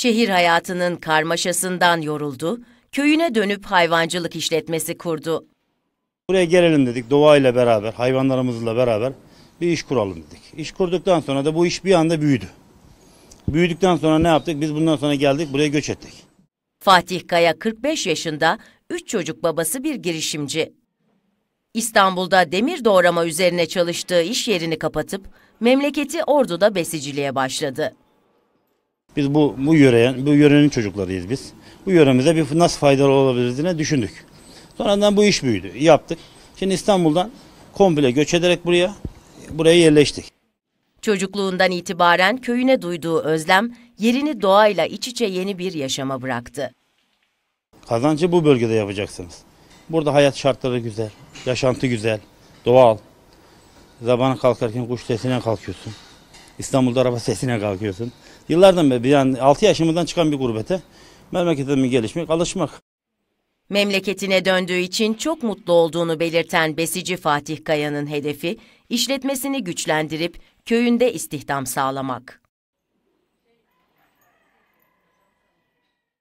Şehir hayatının karmaşasından yoruldu, köyüne dönüp hayvancılık işletmesi kurdu. Buraya gelelim dedik doğayla beraber, hayvanlarımızla beraber bir iş kuralım dedik. İş kurduktan sonra da bu iş bir anda büyüdü. Büyüdükten sonra ne yaptık? Biz bundan sonra geldik buraya göç ettik. Fatih Kaya 45 yaşında, 3 çocuk babası bir girişimci. İstanbul'da demir doğrama üzerine çalıştığı iş yerini kapatıp memleketi Ordu'da besiciliğe başladı. Biz bu, bu yöreye, bu yörenin çocuklarıyız biz. Bu yöremize bir nasıl faydalı olabilir diye düşündük. Sonradan bu iş büyüdü. Yaptık. Şimdi İstanbul'dan komple göç ederek buraya buraya yerleştik. Çocukluğundan itibaren köyüne duyduğu özlem yerini doğayla iç içe yeni bir yaşama bıraktı. Kazancı bu bölgede yapacaksınız. Burada hayat şartları güzel, yaşantı güzel, doğal. Zabana kalkarken kuş sesine kalkıyorsun. İstanbul'da araba sesine kalkıyorsun. Yıllardan beri yani 6 yaşımdan çıkan bir gurbete memleketime gelişmek, alışmak. Memleketine döndüğü için çok mutlu olduğunu belirten besici Fatih Kaya'nın hedefi, işletmesini güçlendirip köyünde istihdam sağlamak.